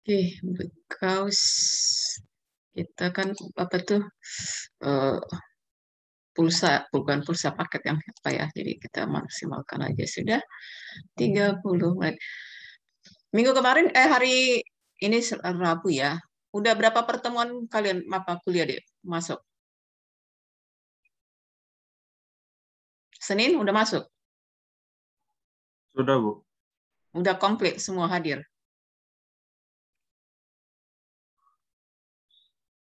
Oke, okay, because kita kan apa tuh uh, pulsa bukan pulsa paket yang apa ya jadi kita maksimalkan aja sudah 30 menit minggu kemarin eh hari ini Rabu ya udah berapa pertemuan kalian mata kuliah deh masuk Senin udah masuk sudah bu udah komplit semua hadir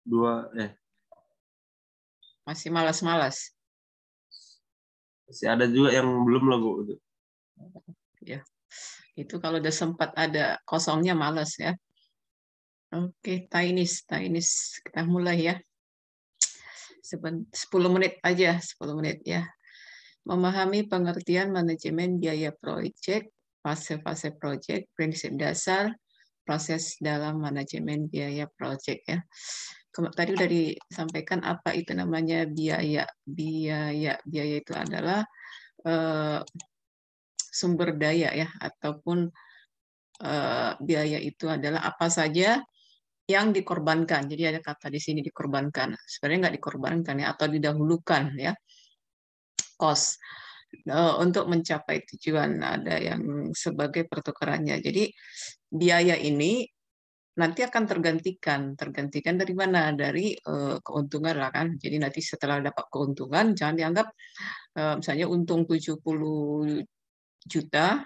dua eh masih malas-malas masih ada juga yang belum lah bu itu ya itu kalau udah sempat ada kosongnya malas ya oke tainis tainis kita mulai ya Seben, 10 menit aja 10 menit ya memahami pengertian manajemen biaya proyek fase-fase proyek prinsip dasar proses dalam manajemen biaya proyek ya tadi udah disampaikan apa itu namanya biaya. Biaya biaya itu adalah uh, sumber daya ya ataupun uh, biaya itu adalah apa saja yang dikorbankan. Jadi ada kata di sini dikorbankan. Sebenarnya nggak dikorbankan ya atau didahulukan ya. kos eh, untuk mencapai tujuan ada yang sebagai pertukarannya. Jadi biaya ini nanti akan tergantikan. Tergantikan dari mana? Dari uh, keuntungan lah kan. Jadi nanti setelah dapat keuntungan, jangan dianggap uh, misalnya untung 70 juta,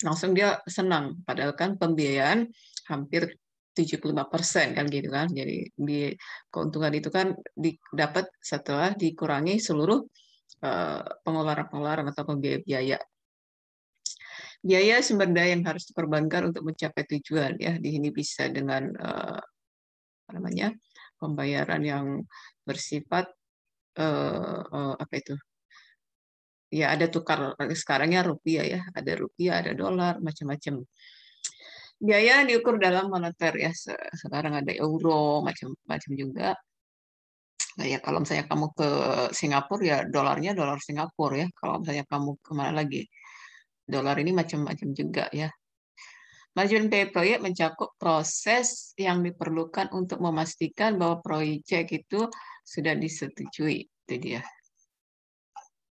langsung dia senang. Padahal kan pembiayaan hampir 75 persen kan gitu kan. Jadi di keuntungan itu kan didapat setelah dikurangi seluruh eh, pengeluaran-pengeluaran atau pembiayaan biaya sumber daya yang harus diperbankan untuk mencapai tujuan ya di sini bisa dengan eh, apa namanya pembayaran yang bersifat eh, eh, apa itu ya ada tukar sekarangnya rupiah ya ada rupiah ada dolar macam-macam biaya diukur dalam moneter ya sekarang ada euro macam-macam juga Nah, ya kalau misalnya kamu ke Singapura ya dolarnya dolar Singapura ya. Kalau misalnya kamu kemana lagi Dolar ini macam-macam juga ya. Manajemen biaya proyek mencakup proses yang diperlukan untuk memastikan bahwa proyek itu sudah disetujui. Itu dia.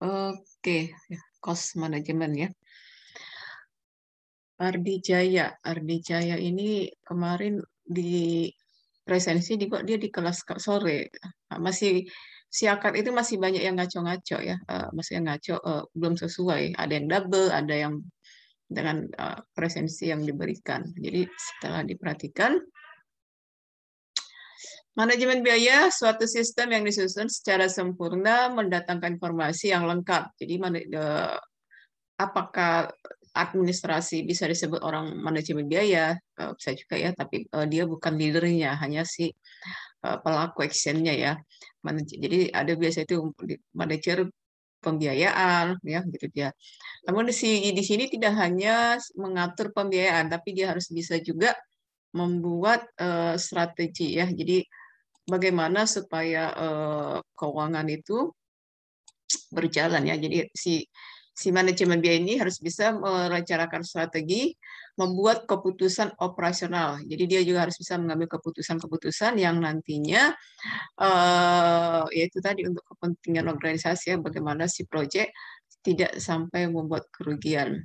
Oke, ya, cost management ya. Ardi Jaya, Ardi Jaya ini kemarin di presensi di dia di kelas sore masih siakat itu masih banyak yang ngaco-ngaco ya, uh, masih yang ngaco uh, belum sesuai. Ada yang double, ada yang dengan uh, presensi yang diberikan. Jadi setelah diperhatikan, manajemen biaya suatu sistem yang disusun secara sempurna mendatangkan informasi yang lengkap. Jadi uh, apakah administrasi bisa disebut orang manajemen biaya uh, bisa juga ya, tapi uh, dia bukan leadernya, hanya si uh, pelaku actionnya ya manajer. Jadi ada biasa itu manajer pembiayaan ya gitu dia. Namun di, di sini tidak hanya mengatur pembiayaan tapi dia harus bisa juga membuat uh, strategi ya. Jadi bagaimana supaya uh, keuangan itu berjalan ya. Jadi si si manajemen biaya ini harus bisa merencanakan strategi membuat keputusan operasional. Jadi dia juga harus bisa mengambil keputusan-keputusan yang nantinya uh, eh, yaitu tadi untuk kepentingan organisasi ya bagaimana si proyek tidak sampai membuat kerugian.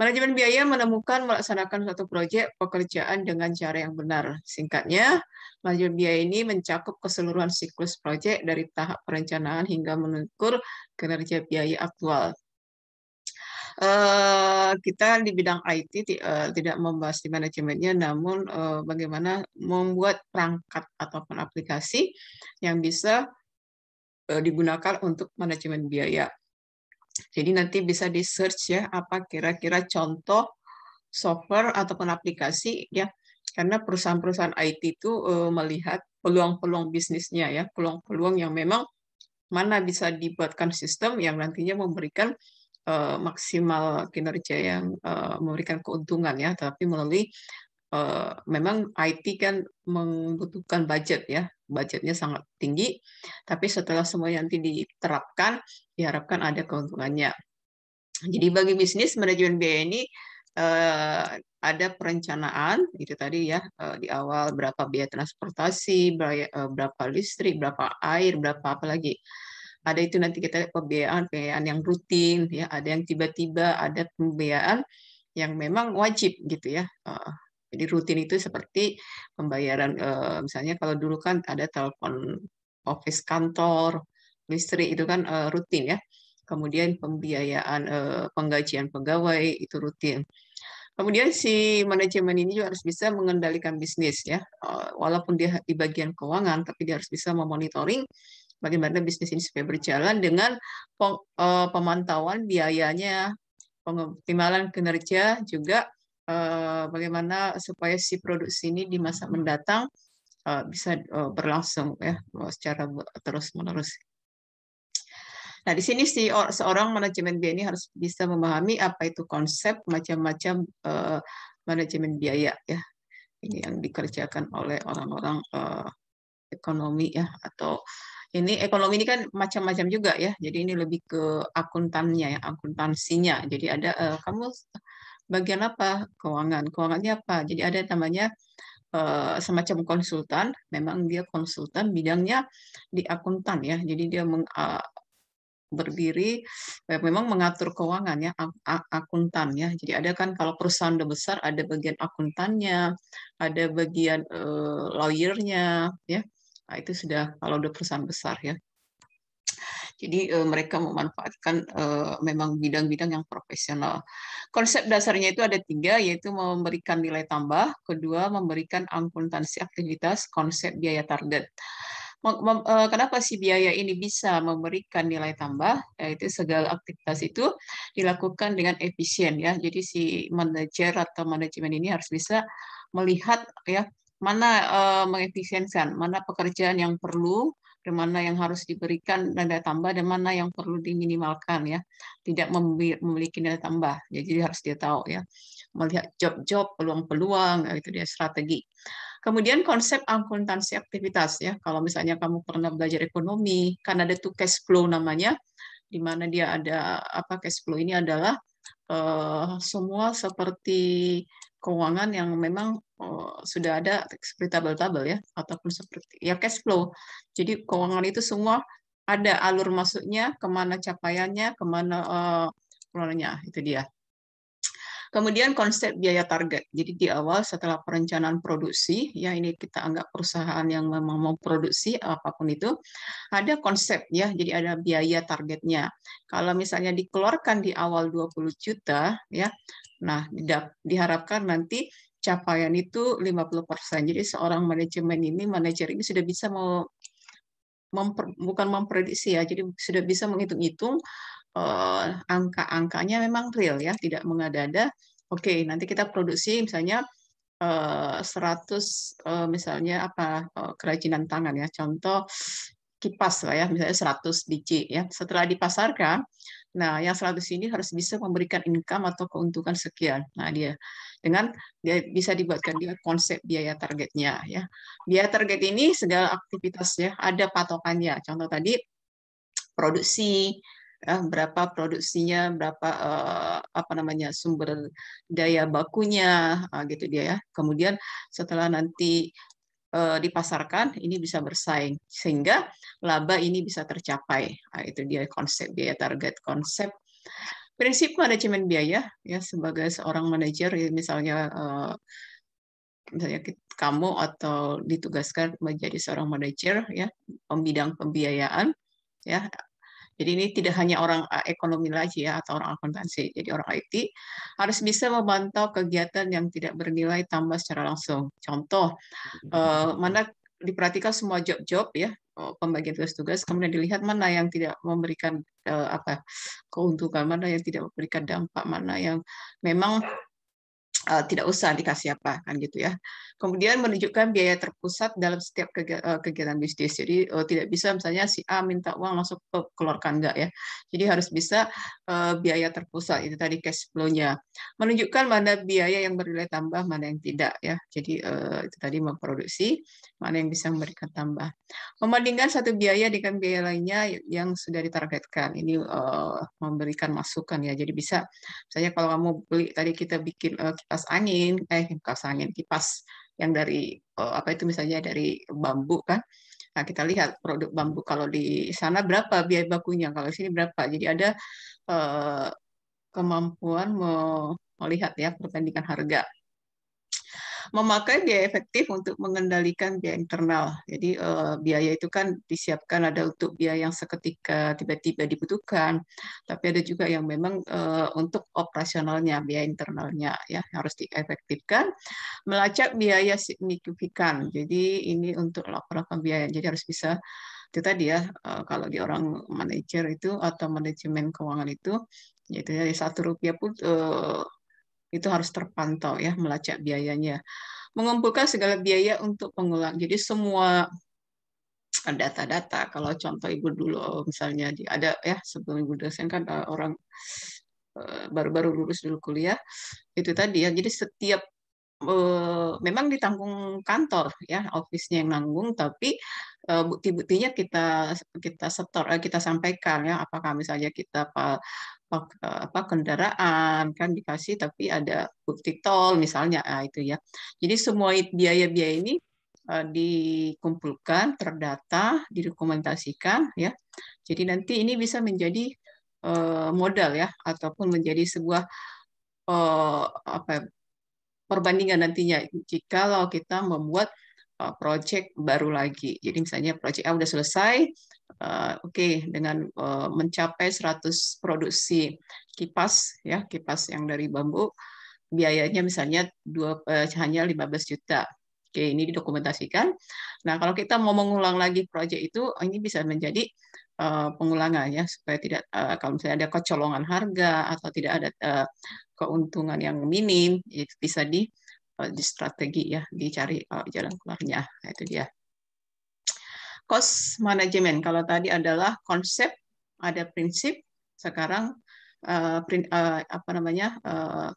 Manajemen biaya menemukan melaksanakan suatu proyek pekerjaan dengan cara yang benar. Singkatnya, manajemen biaya ini mencakup keseluruhan siklus proyek dari tahap perencanaan hingga mengukur kinerja biaya aktual. Eh, kita di bidang IT eh, tidak membahas di manajemennya, namun eh, bagaimana membuat perangkat ataupun aplikasi yang bisa digunakan untuk manajemen biaya. Jadi nanti bisa di search ya apa kira-kira contoh software ataupun aplikasi ya karena perusahaan-perusahaan IT itu melihat peluang-peluang bisnisnya ya, peluang-peluang yang memang mana bisa dibuatkan sistem yang nantinya memberikan Eh, maksimal kinerja yang eh, memberikan keuntungan ya, tapi melalui eh, memang IT kan membutuhkan budget ya, budgetnya sangat tinggi, tapi setelah semua nanti diterapkan, diharapkan ada keuntungannya. Jadi bagi bisnis manajemen biaya ini ada perencanaan itu tadi ya di awal berapa biaya transportasi, berapa listrik, berapa air, berapa apa lagi ada itu nanti kita lihat pembiayaan pembiayaan yang rutin ya ada yang tiba-tiba ada pembiayaan yang memang wajib gitu ya jadi rutin itu seperti pembayaran eh, misalnya kalau dulu kan ada telepon office kantor listrik itu kan eh, rutin ya kemudian pembiayaan eh, penggajian pegawai itu rutin Kemudian si manajemen ini juga harus bisa mengendalikan bisnis ya, walaupun dia di bagian keuangan, tapi dia harus bisa memonitoring bagaimana bisnis ini supaya berjalan dengan eh, pemantauan biayanya, pengoptimalan kinerja juga eh, bagaimana supaya si produksi ini di masa mendatang eh, bisa berlangsung ya secara terus menerus. Nah di sini si seorang manajemen biaya ini harus bisa memahami apa itu konsep macam-macam manajemen biaya ya ini yang dikerjakan oleh orang-orang ekonomi ya atau ini ekonomi ini kan macam-macam juga ya. Jadi ini lebih ke akuntannya ya, akuntansinya. Jadi ada uh, kamu bagian apa? Keuangan. Keuangannya apa? Jadi ada namanya uh, semacam konsultan. Memang dia konsultan bidangnya di akuntan ya. Jadi dia meng, uh, berdiri eh, memang mengatur keuangan ya akuntan ya jadi ada kan kalau perusahaan udah besar ada bagian akuntannya ada bagian uh, lawyernya ya Nah, itu sudah kalau udah perusahaan besar ya. Jadi eh, mereka memanfaatkan eh, memang bidang-bidang yang profesional. Konsep dasarnya itu ada tiga, yaitu memberikan nilai tambah, kedua memberikan akuntansi aktivitas, konsep biaya target. Eh, kenapa sih biaya ini bisa memberikan nilai tambah? Yaitu segala aktivitas itu dilakukan dengan efisien ya. Jadi si manajer atau manajemen ini harus bisa melihat ya mana uh, eh, mengefisienkan, mana pekerjaan yang perlu, dan mana yang harus diberikan nada tambah, dan mana yang perlu diminimalkan ya. Tidak memiliki nilai tambah, jadi harus dia tahu ya. Melihat job-job, peluang-peluang, itu dia strategi. Kemudian konsep akuntansi aktivitas ya. Kalau misalnya kamu pernah belajar ekonomi, kan ada tuh cash flow namanya, di mana dia ada apa cash flow ini adalah uh, semua seperti keuangan yang memang eh, sudah ada seperti tabel-tabel ya ataupun seperti ya cash flow. Jadi keuangan itu semua ada alur masuknya, kemana capaiannya, kemana uh, itu dia. Kemudian konsep biaya target. Jadi di awal setelah perencanaan produksi, ya ini kita anggap perusahaan yang memang mau produksi apapun itu, ada konsep ya, jadi ada biaya targetnya. Kalau misalnya dikeluarkan di awal 20 juta, ya Nah, diharapkan nanti capaian itu 50%. Jadi seorang manajemen ini, manajer ini sudah bisa mau memper, bukan memprediksi ya, jadi sudah bisa menghitung-hitung uh, angka-angkanya memang real ya, tidak mengada-ada. Oke, okay, nanti kita produksi misalnya uh, 100 uh, misalnya apa uh, kerajinan tangan ya, contoh kipas lah ya, misalnya 100 biji ya. Setelah dipasarkan, Nah, yang 100 ini harus bisa memberikan income atau keuntungan sekian. Nah, dia dengan dia bisa dibuatkan dia konsep biaya targetnya ya. Biaya target ini segala aktivitas ya, ada patokannya. Contoh tadi produksi ya, berapa produksinya, berapa eh, apa namanya sumber daya bakunya, ah, gitu dia ya. Kemudian setelah nanti Eh, dipasarkan ini bisa bersaing sehingga laba ini bisa tercapai nah, itu dia konsep biaya target konsep prinsip manajemen biaya ya sebagai seorang manajer ya, misalnya eh, misalnya kamu atau ditugaskan menjadi seorang manajer ya pembidang pembiayaan ya jadi ini tidak hanya orang eh, ekonomi lagi ya atau orang akuntansi. Jadi orang IT harus bisa memantau kegiatan yang tidak bernilai tambah secara langsung. Contoh, eh, mana diperhatikan semua job-job ya oh, pembagian tugas-tugas kemudian dilihat mana yang tidak memberikan eh, apa keuntungan mana yang tidak memberikan dampak mana yang memang Eh, tidak usah dikasih apa kan gitu ya. Kemudian menunjukkan biaya terpusat dalam setiap eh, kegiatan bisnis. Jadi eh, tidak bisa misalnya si A minta uang langsung keluarkan enggak ya. Jadi harus bisa biaya terpusat itu tadi cash flow-nya. Menunjukkan mana biaya yang bernilai tambah, mana yang tidak ya. Jadi itu tadi memproduksi, mana yang bisa memberikan tambah. Membandingkan satu biaya dengan biaya lainnya yang sudah ditargetkan. Ini memberikan masukan ya. Jadi bisa misalnya kalau kamu beli tadi kita bikin kipas angin eh kipas angin kipas yang dari eh, apa itu misalnya dari bambu kan Nah, kita lihat produk bambu kalau di sana berapa biaya bakunya, kalau di sini berapa. Jadi ada eh, kemampuan melihat ya perbandingan harga memakai biaya efektif untuk mengendalikan biaya internal. Jadi eh, biaya itu kan disiapkan ada untuk biaya yang seketika tiba-tiba dibutuhkan, tapi ada juga yang memang eh, untuk operasionalnya, biaya internalnya ya harus diefektifkan. Melacak biaya signifikan. Jadi ini untuk laporan pembiayaan. Jadi harus bisa itu tadi ya eh, kalau di orang manajer itu atau manajemen keuangan itu yaitu dari ya, satu rupiah pun itu harus terpantau ya melacak biayanya mengumpulkan segala biaya untuk pengulang jadi semua data-data kalau contoh ibu dulu misalnya ada ya sebelum ibu dosen kan eh, orang eh, baru-baru lulus dulu kuliah itu tadi ya jadi setiap eh, memang ditanggung kantor ya office-nya yang nanggung tapi bukti-buktinya kita kita setor kita sampaikan ya apakah misalnya kita Eh, apa kendaraan kan dikasih tapi ada bukti tol misalnya nah, itu ya. Jadi semua biaya-biaya ini eh, dikumpulkan, terdata, didokumentasikan ya. Jadi nanti ini bisa menjadi eh, modal ya ataupun menjadi sebuah apa ya, perbandingan nantinya jikalau kita membuat project baru lagi. Jadi misalnya project A sudah selesai, Eh, oke okay, dengan uh, mencapai 100 produksi kipas ya kipas yang dari bambu biayanya misalnya dua, uh, hanya 15 juta. Oke, ini didokumentasikan. Nah, kalau kita mau mengulang lagi proyek itu, ini bisa menjadi uh, pengulangan ya, supaya tidak uh, kalau misalnya ada kecolongan harga atau tidak ada uh, keuntungan yang minim, itu bisa di, di strategi ya, dicari jalan keluarnya. Nah, itu dia. Cost management kalau tadi adalah konsep, ada prinsip. Sekarang uh, eh, print, uh, eh, apa namanya uh,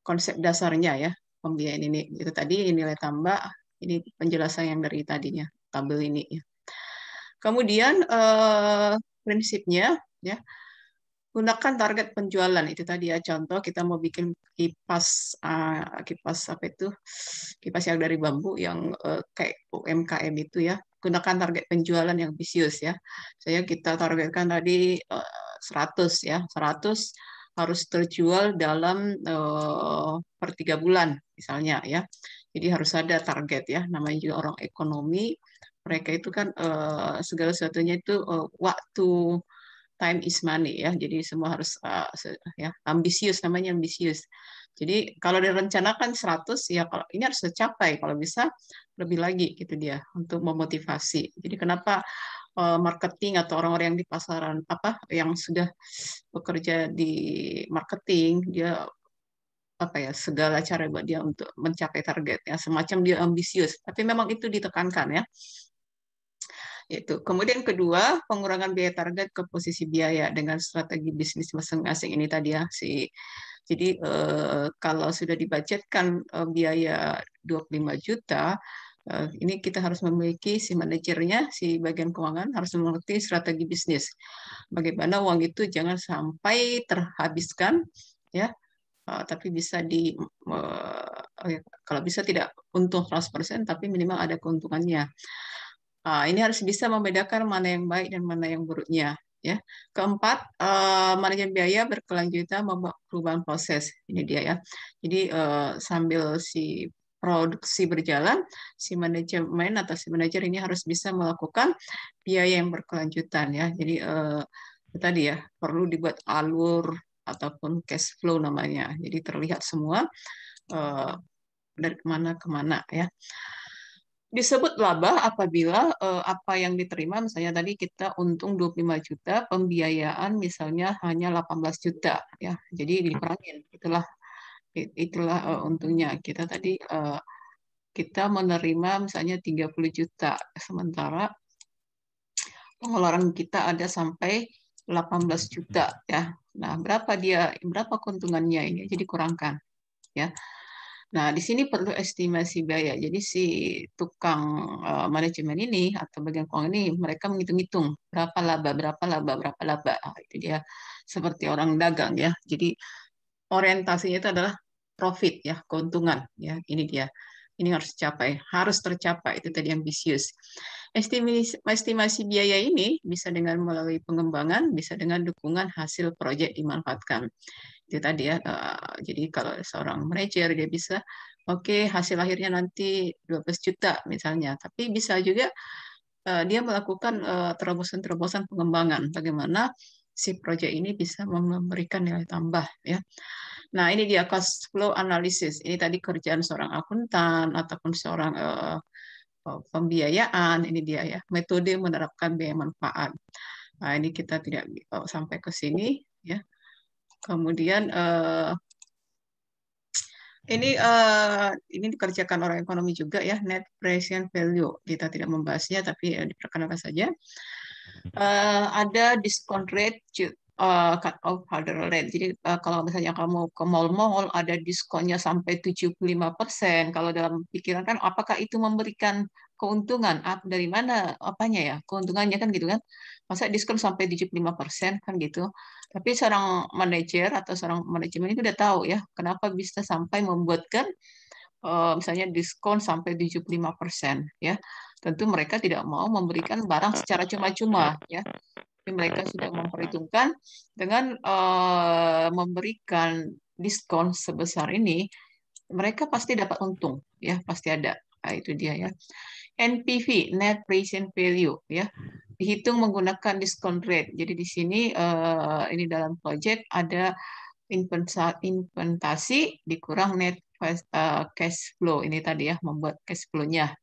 konsep dasarnya ya pembiayaan ini itu tadi nilai tambah ini penjelasan yang dari tadinya tabel ini ya. Kemudian uh, prinsipnya ya gunakan target penjualan itu tadi ya contoh kita mau bikin kipas uh, kipas apa itu kipas yang dari bambu yang uh, kayak UMKM itu ya gunakan target penjualan yang ambisius ya saya kita targetkan tadi uh, eh, 100 ya 100 harus terjual dalam uh, per tiga bulan misalnya ya jadi harus ada target ya namanya juga orang ekonomi mereka itu kan uh, segala sesuatunya itu uh, waktu time is money ya. Jadi semua harus uh, ya ambisius namanya ambisius. Jadi kalau direncanakan 100 ya kalau ini harus tercapai kalau bisa lebih lagi gitu dia untuk memotivasi. Jadi kenapa uh, marketing atau orang-orang yang di pasaran apa yang sudah bekerja di marketing dia apa ya segala cara buat dia untuk mencapai targetnya semacam dia ambisius tapi memang itu ditekankan ya itu. Kemudian kedua, pengurangan biaya target ke posisi biaya dengan strategi bisnis masing-masing ini tadi ya si jadi eh, kalau sudah dibudgetkan eh, biaya 25 juta eh, ini kita harus memiliki si manajernya, si bagian keuangan harus mengerti strategi bisnis. Bagaimana uang itu jangan sampai terhabiskan ya eh, tapi bisa di kalau bisa tidak untung 100% tapi minimal ada keuntungannya. Nah, ini harus bisa membedakan mana yang baik dan mana yang buruknya. Ya. Keempat, uh, manajemen biaya berkelanjutan membuat perubahan proses. Ini dia ya. Jadi uh, sambil si produksi berjalan, si manajemen atau si manajer ini harus bisa melakukan biaya yang berkelanjutan ya. Jadi uh, tadi ya perlu dibuat alur ataupun cash flow namanya. Jadi terlihat semua uh, dari mana kemana ya disebut laba apabila uh, apa yang diterima misalnya tadi kita untung 25 juta, pembiayaan misalnya hanya 18 juta ya. Jadi dikurangin. Itulah itulah uh, untungnya. Kita tadi uh, kita menerima misalnya 30 juta sementara pengeluaran kita ada sampai 18 juta ya. Nah, berapa dia berapa keuntungannya ini jadi kurangkan ya. Nah, di sini perlu estimasi biaya. Jadi si tukang eh, manajemen ini atau bagian keuangan ini mereka menghitung-hitung berapa laba, berapa laba, berapa laba. Nah, itu dia seperti orang dagang ya. Jadi orientasinya itu adalah profit ya, keuntungan ya. Ini dia. Ini harus dicapai, harus tercapai. Itu tadi ambisius. Estimasi, estimasi biaya ini bisa dengan melalui pengembangan, bisa dengan dukungan hasil proyek dimanfaatkan itu tadi ya eh, jadi kalau seorang manajer dia bisa oke okay, hasil akhirnya nanti 12 juta misalnya tapi bisa juga eh, dia melakukan eh, terobosan-terobosan pengembangan bagaimana si proyek ini bisa memberikan nilai tambah ya. Nah, ini dia cost flow analysis. Ini tadi kerjaan seorang akuntan ataupun seorang pembiayaan, ini dia ya, metode menerapkan biaya manfaat. Nah, ini kita tidak sampai ke sini ya. Kemudian uh, ini uh, ini dikerjakan orang ekonomi juga ya net present value. Kita tidak membahasnya tapi uh, diperkenalkan saja. Uh, ada discount rate uh, cut off harder rate. Jadi uh, kalau misalnya kamu ke mall-mall ada diskonnya sampai 75%. Kalau dalam pikiran kan apakah itu memberikan keuntungan apa dari mana apanya ya keuntungannya kan gitu kan masa diskon sampai 75% kan gitu tapi seorang manajer atau seorang manajemen itu udah tahu ya kenapa bisa sampai membuatkan uh, misalnya diskon sampai 75% ya tentu mereka tidak mau memberikan barang secara cuma-cuma ya tapi mereka sudah memperhitungkan dengan eh, memberikan diskon sebesar ini mereka pasti dapat untung ya pasti ada Nah, itu dia ya. NPV net present value ya dihitung menggunakan discount rate. Jadi di sini uh, ini dalam project ada inventasi dikurang net eh, cash flow ini tadi ya membuat cash flow-nya.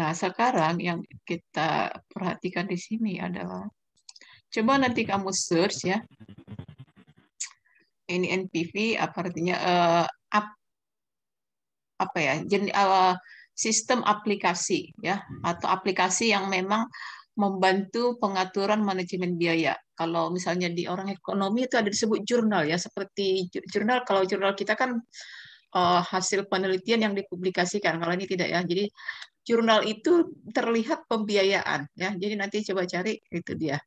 Nah, sekarang yang kita perhatikan di sini adalah coba nanti kamu search ya ini NPV apa artinya uh, apa ya jadi uh, sistem aplikasi ya hmm. atau aplikasi yang memang membantu pengaturan manajemen biaya. Kalau misalnya di orang ekonomi itu ada disebut jurnal ya, seperti jurnal kalau jurnal kita kan eh, hasil penelitian yang dipublikasikan. Kalau ini tidak ya. Jadi jurnal itu terlihat pembiayaan ya. Jadi nanti coba cari itu dia.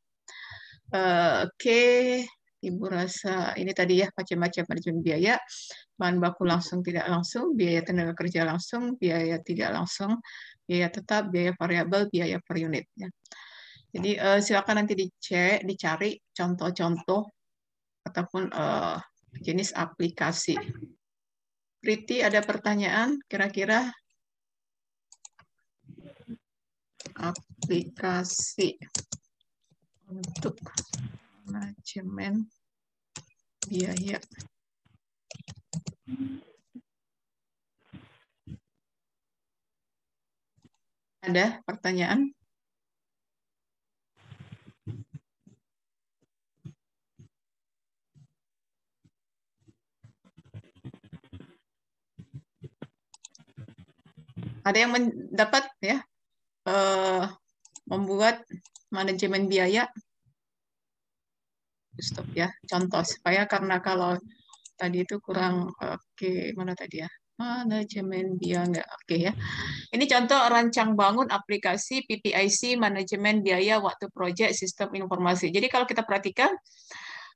Uh, Oke. Ibu rasa ini tadi ya macam-macam manajemen biaya, bahan baku langsung tidak langsung, biaya tenaga kerja langsung, biaya tidak langsung, biaya tetap, biaya variabel, biaya per unit. Ya. Jadi eh, silakan nanti dicek, dicari contoh-contoh ataupun eh, jenis aplikasi. Priti ada pertanyaan kira-kira aplikasi untuk manajemen biaya. Iya. Ada pertanyaan? Ada yang mendapat ya eh, membuat manajemen biaya stop ya. Contoh supaya karena kalau tadi itu kurang oke okay, mana tadi ya? Manajemen biaya enggak oke okay, ya. Ini contoh rancang bangun aplikasi PPIC manajemen biaya waktu proyek sistem informasi. Jadi kalau kita perhatikan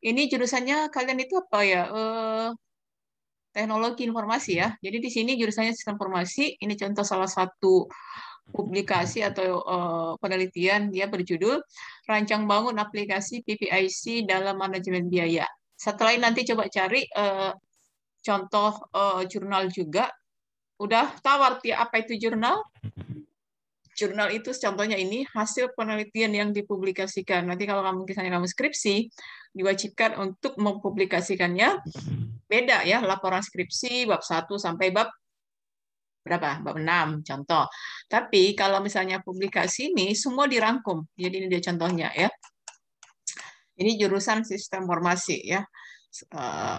ini jurusannya kalian itu apa ya? uh, teknologi informasi ya. Jadi di sini jurusannya sistem informasi. Ini contoh salah satu publikasi atau uh, penelitian dia berjudul Rancang Bangun Aplikasi PPIC dalam Manajemen Biaya. Setelah ini nanti coba cari uh, contoh uh, jurnal juga. Udah tahu ya apa itu jurnal? Jurnal itu contohnya ini hasil penelitian yang dipublikasikan. Nanti kalau kamu misalnya kamu skripsi, diwajibkan untuk mempublikasikannya. Beda ya laporan skripsi bab 1 sampai bab berapa enam contoh. Tapi kalau misalnya publikasi ini semua dirangkum. Jadi ini dia contohnya ya. Ini jurusan sistem formasi ya.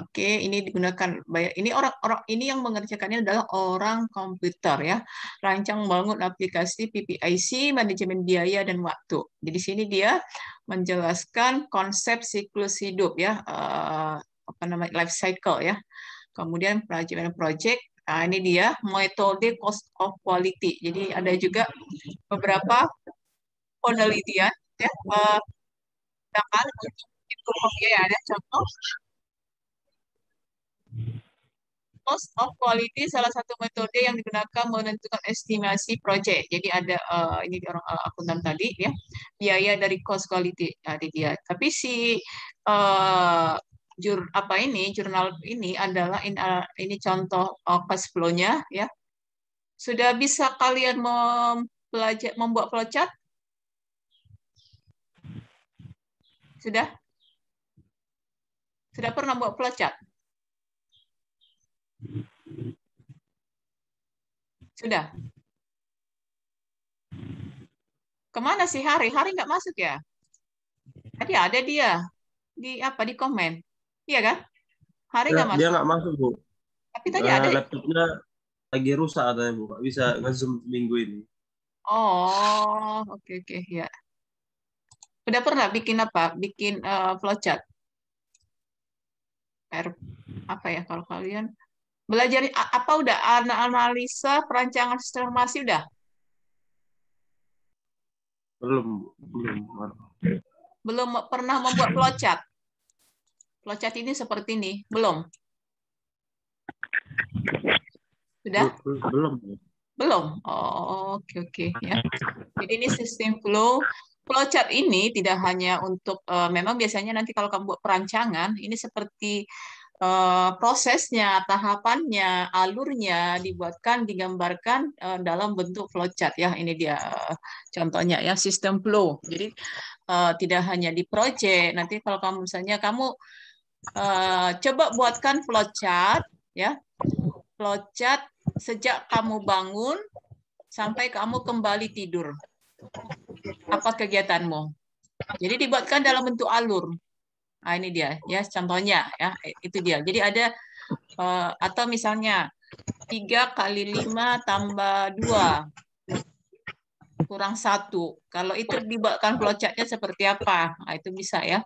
Oke, ini digunakan ini orang-orang ini yang mengerjakannya adalah orang komputer ya. Rancang bangun aplikasi PPIC manajemen biaya dan waktu. Jadi sini dia menjelaskan konsep siklus hidup ya, eh, apa namanya life cycle ya. Kemudian manajemen project Nah, ini dia metode cost of quality. Jadi ada juga beberapa penelitian ya misalkan eh, untuk itu ya ada contoh cost of quality salah satu metode yang digunakan menentukan estimasi proyek. Jadi ada uh, ini orang uh, eh, akuntan tadi ya biaya dari cost quality ada nah, dia. Tapi si uh, jur apa ini jurnal ini adalah in, uh, ini contoh uh, cash flow-nya ya. Sudah bisa kalian mempelajari membuat flowchart? Sudah? Sudah pernah buat flowchart? Sudah. Kemana sih Hari? Hari nggak masuk ya? Tadi ada dia di apa di komen. Iya kan? Hari nggak masuk. Dia nggak masuk bu. Tapi tadi uh, ada. Laptopnya lagi rusak katanya bu, nggak bisa hmm. nge-zoom minggu ini. Oh, oke okay, oke okay, ya. Udah pernah bikin apa? Bikin uh, eh, flowchart. R apa ya kalau kalian belajar apa udah analisa perancangan sistemasi udah? Belum, belum. Belum pernah membuat flowchart. Flowchart ini seperti ini? Belum? Sudah? Belum. Belum? Oh, oke, okay, oke. Okay, ya. Jadi ini sistem flow. Flowchart ini tidak hanya untuk, uh, memang biasanya nanti kalau kamu buat perancangan, ini seperti uh, prosesnya, tahapannya, alurnya dibuatkan, digambarkan uh, dalam bentuk flowchart. Ya, ini dia uh, contohnya ya, sistem flow. Jadi uh, tidak hanya di project, nanti kalau kamu misalnya kamu uh, coba buatkan flowchart ya. Flowchart sejak kamu bangun sampai kamu kembali tidur. Apa kegiatanmu? Jadi dibuatkan dalam bentuk alur. Nah, ini dia ya contohnya ya itu dia. Jadi ada uh, atau misalnya tiga kali lima tambah dua kurang satu. Kalau itu dibuatkan flowchartnya seperti apa? Nah, itu bisa ya.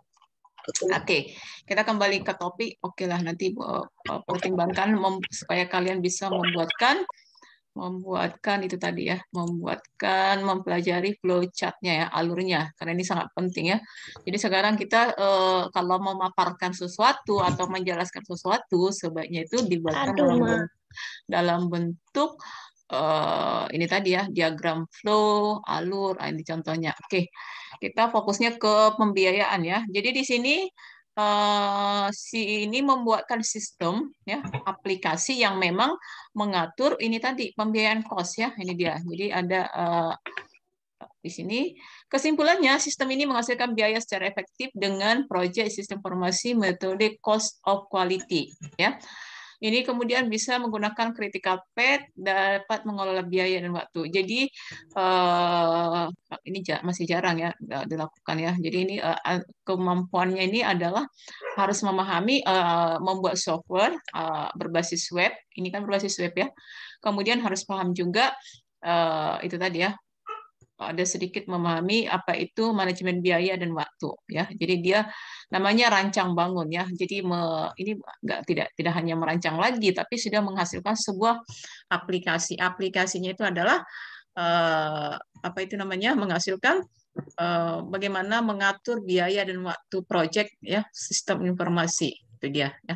Oke, okay. kita kembali ke topik. Oke okay lah nanti uh, pertimbangkan supaya kalian bisa membuatkan membuatkan itu tadi ya, membuatkan mempelajari flowchartnya ya, alurnya karena ini sangat penting ya. Jadi sekarang kita uh, kalau memaparkan sesuatu atau menjelaskan sesuatu sebaiknya itu dibuatkan dalam bentuk, dalam bentuk uh, ini tadi ya, diagram flow, alur, ah, ini contohnya. Oke. Okay kita fokusnya ke pembiayaan ya. Jadi di sini Uh, si ini membuatkan sistem ya aplikasi yang memang mengatur ini tadi pembiayaan kos ya ini dia jadi ada uh, di sini kesimpulannya sistem ini menghasilkan biaya secara efektif dengan proyek sistem informasi metode cost of quality ya ini kemudian bisa menggunakan critical path dapat mengelola biaya dan waktu. Jadi eh, ini masih jarang ya eh, dilakukan ya. Jadi ini eh, kemampuannya ini adalah harus memahami membuat software berbasis web. Ini kan berbasis web ya. Kemudian harus paham juga itu tadi ya ada sedikit memahami apa itu manajemen biaya dan waktu ya. Jadi dia namanya rancang bangun ya. Jadi me, ini enggak tidak tidak hanya merancang lagi tapi sudah menghasilkan sebuah aplikasi. Aplikasinya itu adalah eh, apa itu namanya menghasilkan eh, bagaimana mengatur biaya dan waktu project ya, sistem informasi itu dia ya.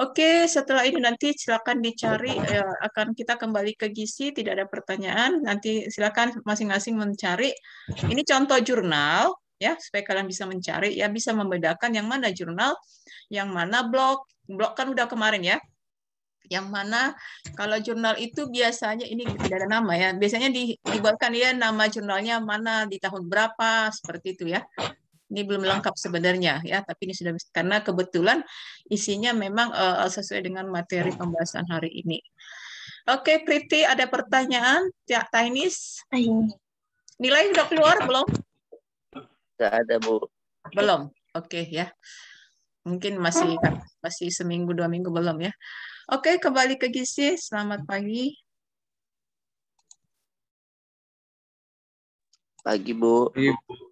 Oke, setelah ini nanti silakan dicari ya, akan kita kembali ke Gizi, tidak ada pertanyaan. Nanti silakan masing-masing mencari. Ini contoh jurnal ya, supaya kalian bisa mencari ya, bisa membedakan yang mana jurnal, yang mana blog. Blog kan udah kemarin ya. Yang mana kalau jurnal itu biasanya ini tidak ada nama ya. Biasanya dibuatkan ya nama jurnalnya mana di tahun berapa seperti itu ya. Ini belum ah. lengkap sebenarnya ya, tapi ini sudah karena kebetulan isinya memang uh, sesuai dengan materi ah. pembahasan hari ini. Oke, okay, Priti, ada pertanyaan? Ya, Tainis. Nilai sudah keluar iya. belum? Tidak ada, Bu. Belum. Oke, okay, ya. Mungkin masih ah. masih seminggu dua minggu belum ya. Oke, okay, kembali ke Gizi. Selamat pagi. Pagi, Bu. Pagi, Bu.